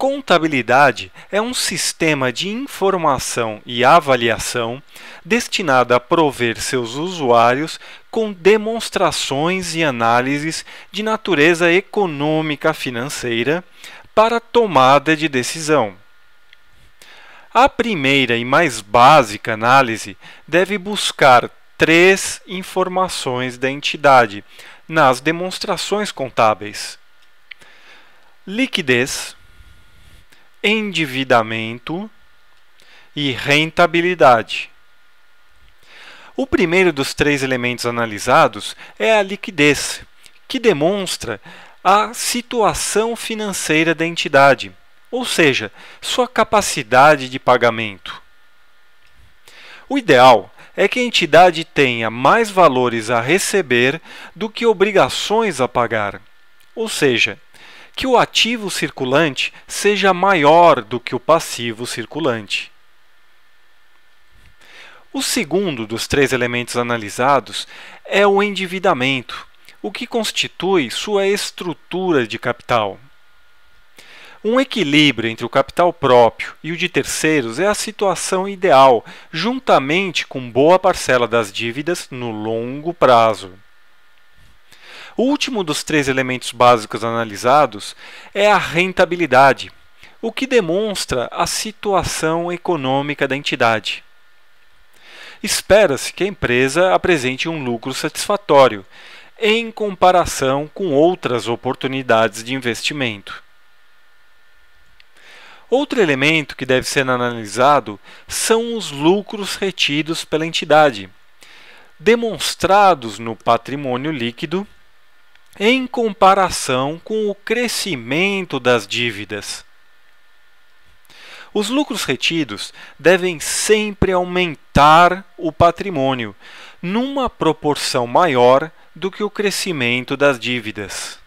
Contabilidade é um sistema de informação e avaliação destinado a prover seus usuários com demonstrações e análises de natureza econômica financeira para tomada de decisão. A primeira e mais básica análise deve buscar três informações da entidade nas demonstrações contábeis: liquidez endividamento e rentabilidade. O primeiro dos três elementos analisados é a liquidez, que demonstra a situação financeira da entidade, ou seja, sua capacidade de pagamento. O ideal é que a entidade tenha mais valores a receber do que obrigações a pagar, ou seja, que o ativo circulante seja maior do que o passivo circulante. O segundo dos três elementos analisados é o endividamento, o que constitui sua estrutura de capital. Um equilíbrio entre o capital próprio e o de terceiros é a situação ideal, juntamente com boa parcela das dívidas no longo prazo. O último dos três elementos básicos analisados é a rentabilidade, o que demonstra a situação econômica da entidade. Espera-se que a empresa apresente um lucro satisfatório em comparação com outras oportunidades de investimento. Outro elemento que deve ser analisado são os lucros retidos pela entidade, demonstrados no patrimônio líquido em comparação com o crescimento das dívidas. Os lucros retidos devem sempre aumentar o patrimônio, numa proporção maior do que o crescimento das dívidas.